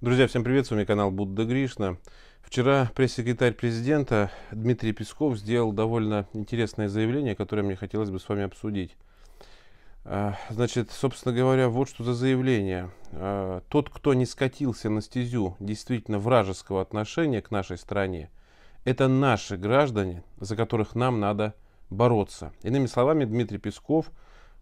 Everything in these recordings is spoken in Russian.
Друзья, всем привет, с вами канал Будда Гришна. Вчера пресс-секретарь президента Дмитрий Песков сделал довольно интересное заявление, которое мне хотелось бы с вами обсудить. А, значит, собственно говоря, вот что за заявление. А, тот, кто не скатился на стезю действительно вражеского отношения к нашей стране, это наши граждане, за которых нам надо бороться. Иными словами, Дмитрий Песков,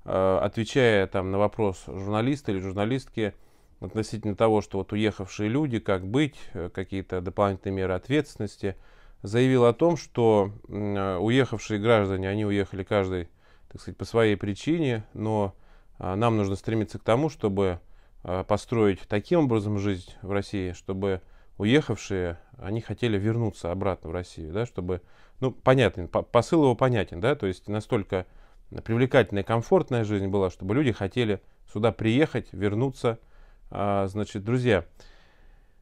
а, отвечая там на вопрос журналиста или журналистки, относительно того, что вот уехавшие люди, как быть, э, какие-то дополнительные меры ответственности, заявил о том, что э, уехавшие граждане, они уехали каждый, так сказать, по своей причине, но а, нам нужно стремиться к тому, чтобы а, построить таким образом жизнь в России, чтобы уехавшие, они хотели вернуться обратно в Россию, да, чтобы, ну, понятен, посыл его понятен, да, то есть настолько привлекательная, комфортная жизнь была, чтобы люди хотели сюда приехать, вернуться, а, значит, друзья,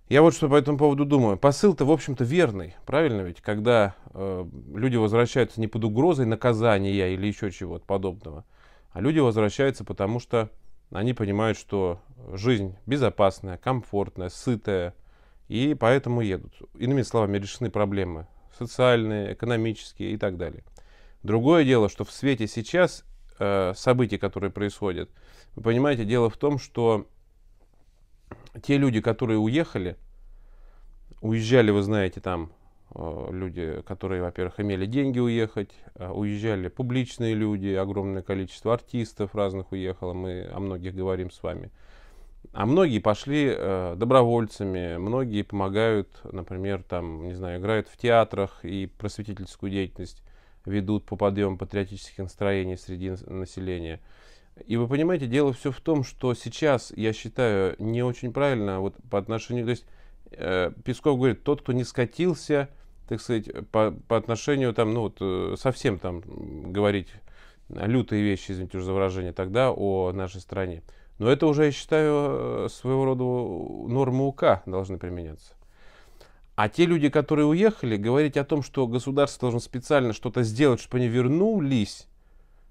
я вот что по этому поводу думаю. Посыл-то, в общем-то, верный, правильно ведь? Когда э, люди возвращаются не под угрозой наказания или еще чего-то подобного, а люди возвращаются, потому что они понимают, что жизнь безопасная, комфортная, сытая, и поэтому едут. Иными словами, решены проблемы социальные, экономические и так далее. Другое дело, что в свете сейчас э, событий, которые происходят, вы понимаете, дело в том, что те люди, которые уехали, уезжали, вы знаете, там э, люди, которые, во-первых, имели деньги уехать, э, уезжали публичные люди, огромное количество артистов разных уехало, мы о многих говорим с вами. А многие пошли э, добровольцами, многие помогают, например, там, не знаю, играют в театрах и просветительскую деятельность ведут по подъему патриотических настроений среди населения. И вы понимаете, дело все в том, что сейчас, я считаю, не очень правильно вот по отношению... То есть э, Песков говорит, тот, кто не скатился, так сказать, по, по отношению там, ну вот э, совсем там говорить лютые вещи, извините уже за выражение, тогда о нашей стране. Но это уже, я считаю, э, своего рода норма УК должны применяться. А те люди, которые уехали, говорить о том, что государство должно специально что-то сделать, чтобы они вернулись,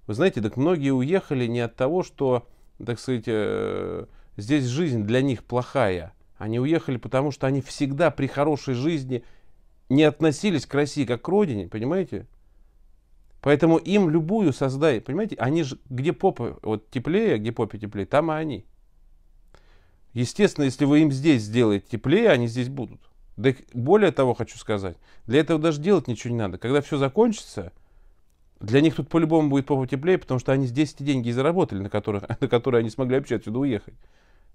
вы знаете, так многие уехали не от того, что, так сказать, э, здесь жизнь для них плохая. Они уехали, потому что они всегда при хорошей жизни не относились к России как к родине, понимаете? Поэтому им любую создай, понимаете, они же, где попа вот теплее, где попе теплее, там и они. Естественно, если вы им здесь сделаете теплее, они здесь будут. Да более того хочу сказать, для этого даже делать ничего не надо. Когда все закончится, для них тут по-любому будет попа теплее, потому что они здесь эти деньги и заработали, на, которых, на которые они смогли вообще отсюда уехать.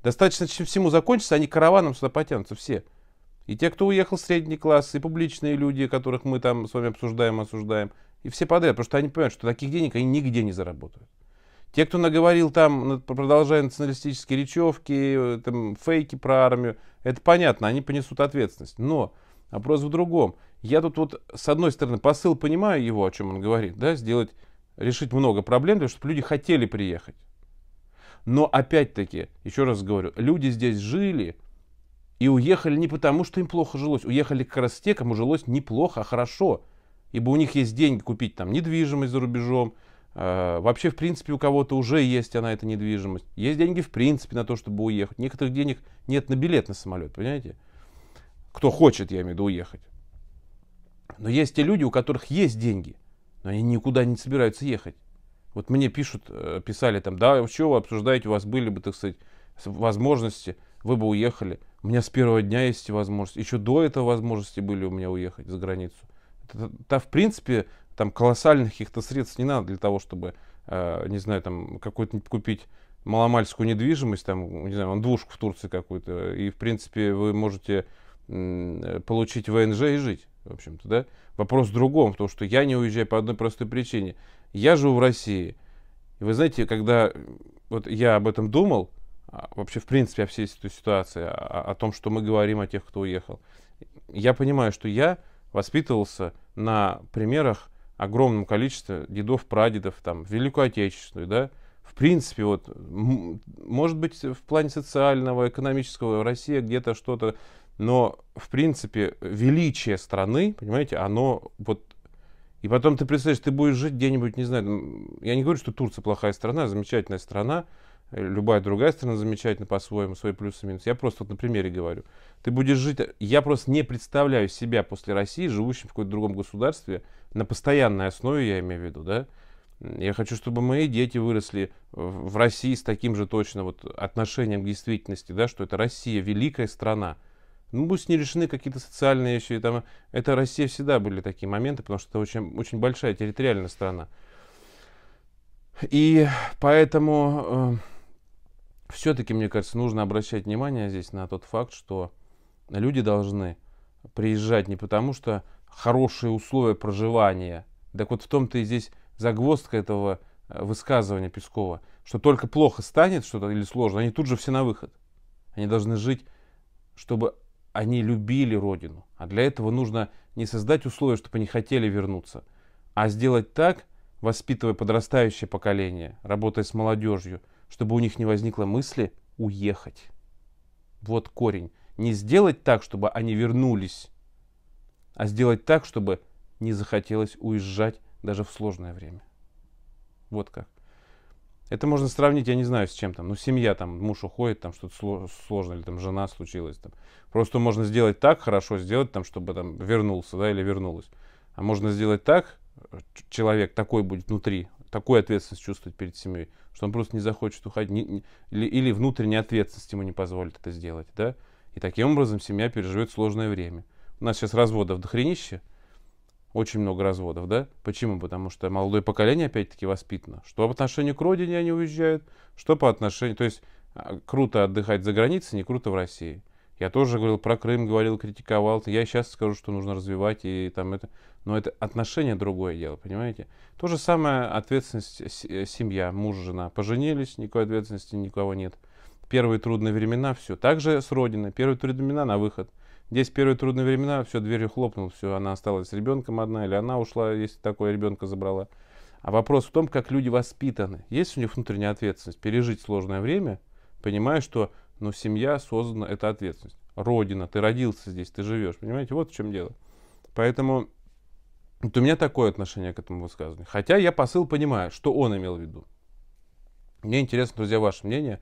Достаточно чем всему закончится, они караваном сюда потянутся все. И те, кто уехал средний класс, и публичные люди, которых мы там с вами обсуждаем, осуждаем, и все подряд, потому что они понимают, что таких денег они нигде не заработают. Те, кто наговорил там, продолжая националистические речевки, э, там, фейки про армию, это понятно, они понесут ответственность. Но вопрос в другом – я тут вот, с одной стороны, посыл понимаю его, о чем он говорит, да, сделать, решить много проблем, для того, чтобы люди хотели приехать. Но опять-таки, еще раз говорю, люди здесь жили и уехали не потому, что им плохо жилось. Уехали как раз те, кому жилось неплохо, а хорошо. Ибо у них есть деньги купить там недвижимость за рубежом. Э, вообще, в принципе, у кого-то уже есть она, эта недвижимость. Есть деньги, в принципе, на то, чтобы уехать. Некоторых денег нет на билет на самолет, понимаете? Кто хочет, я имею в виду, уехать. Но есть те люди, у которых есть деньги, но они никуда не собираются ехать. Вот мне пишут, э, писали там, да, что вы обсуждаете, у вас были бы, так сказать, возможности, вы бы уехали. У меня с первого дня есть возможность. Еще до этого возможности были у меня уехать за границу. Да, в принципе, там колоссальных каких-то средств не надо для того, чтобы, э, не знаю, там какой-то купить маломальскую недвижимость, там, не знаю, двушку в Турции какую-то. И, в принципе, вы можете э, получить ВНЖ и жить в общем-то, да? Вопрос в другом, в том, что я не уезжаю по одной простой причине. Я живу в России. И вы знаете, когда э, вот я об этом думал, а, вообще, в принципе, о всей этой ситуации, о, о том, что мы говорим о тех, кто уехал, я понимаю, что я воспитывался на примерах огромного количества дедов, прадедов, там, Великую Отечественную, да, в принципе, вот, может быть, в плане социального, экономического Россия где-то что-то но, в принципе, величие страны, понимаете, оно вот... И потом ты представляешь, ты будешь жить где-нибудь, не знаю, я не говорю, что Турция плохая страна, замечательная страна, э, любая другая страна замечательна по-своему, свои плюсы и минусы. Я просто вот на примере говорю. Ты будешь жить... Я просто не представляю себя после России, живущим в каком-то другом государстве, на постоянной основе, я имею в виду, да? Я хочу, чтобы мои дети выросли в России с таким же точно вот отношением к действительности, да, что это Россия, великая страна, ну, пусть не решены какие-то социальные вещи. Там, это Россия всегда были такие моменты, потому что это очень, очень большая территориальная страна. И поэтому э, все-таки, мне кажется, нужно обращать внимание здесь на тот факт, что люди должны приезжать не потому, что хорошие условия проживания. Так вот в том-то и здесь загвоздка этого э, высказывания Пескова, что только плохо станет что-то или сложно, они тут же все на выход. Они должны жить, чтобы они любили родину. А для этого нужно не создать условия, чтобы они хотели вернуться, а сделать так, воспитывая подрастающее поколение, работая с молодежью, чтобы у них не возникло мысли уехать. Вот корень. Не сделать так, чтобы они вернулись, а сделать так, чтобы не захотелось уезжать даже в сложное время. Вот как. Это можно сравнить, я не знаю, с чем там. Ну, семья, там, муж уходит, там что-то сложно, или там жена случилась. Там. Просто можно сделать так, хорошо сделать, там, чтобы там вернулся, да, или вернулась. А можно сделать так, человек такой будет внутри, такую ответственность чувствовать перед семьей, что он просто не захочет уходить, не, не, или, или внутренняя ответственность ему не позволит это сделать, да? И таким образом семья переживет сложное время. У нас сейчас разводов дохренище, хренища, очень много разводов, да? Почему? Потому что молодое поколение опять-таки воспитано. Что по отношению к родине они уезжают, что по отношению... То есть а, круто отдыхать за границей, не круто в России. Я тоже говорил про Крым, говорил, критиковал. Я сейчас скажу, что нужно развивать и там это. Но это отношение другое дело, понимаете? То же самое ответственность семья, муж, жена. Поженились, никакой ответственности никого нет. Первые трудные времена, все. Также с родины. Первые трудные времена на выход. Здесь первые трудные времена, все, дверью хлопнул, все, она осталась с ребенком одна, или она ушла, если такое ребенка забрала. А вопрос в том, как люди воспитаны. Есть у них внутренняя ответственность пережить сложное время, понимая, что ну, семья создана, это ответственность. Родина, ты родился здесь, ты живешь, понимаете, вот в чем дело. Поэтому вот у меня такое отношение к этому высказыванию. Хотя я посыл понимаю, что он имел в виду. Мне интересно, друзья, ваше мнение.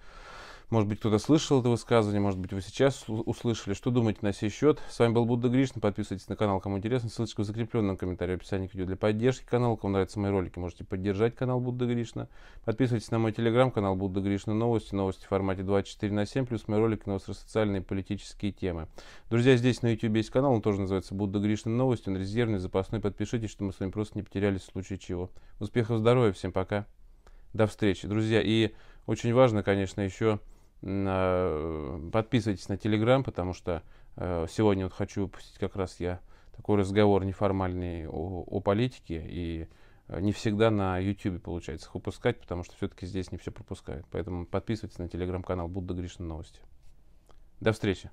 Может быть, кто-то слышал это высказывание, может быть, вы сейчас услышали. Что думаете на сей счет? С вами был Будда Гришна. Подписывайтесь на канал, кому интересно. Ссылочка в закрепленном комментарии, в описании к видео. Для поддержки канала, кому нравятся мои ролики, можете поддержать канал Будда Гришна. Подписывайтесь на мой телеграм-канал Будда Гришна Новости. Новости в формате 24 на 7, плюс мои ролики на социальные и политические темы. Друзья, здесь на YouTube есть канал, он тоже называется Будда Гришна Новости. Он резервный, запасной. Подпишитесь, чтобы мы с вами просто не потерялись в случае чего. Успехов, здоровья, всем пока. До встречи, друзья. И очень важно, конечно, еще Э, подписывайтесь на Телеграм, потому что э, сегодня вот хочу выпустить как раз я такой разговор неформальный о, о политике. И э, не всегда на YouTube получается их выпускать, потому что все-таки здесь не все пропускают. Поэтому подписывайтесь на телеграм-канал Будда Гришин Новости. До встречи!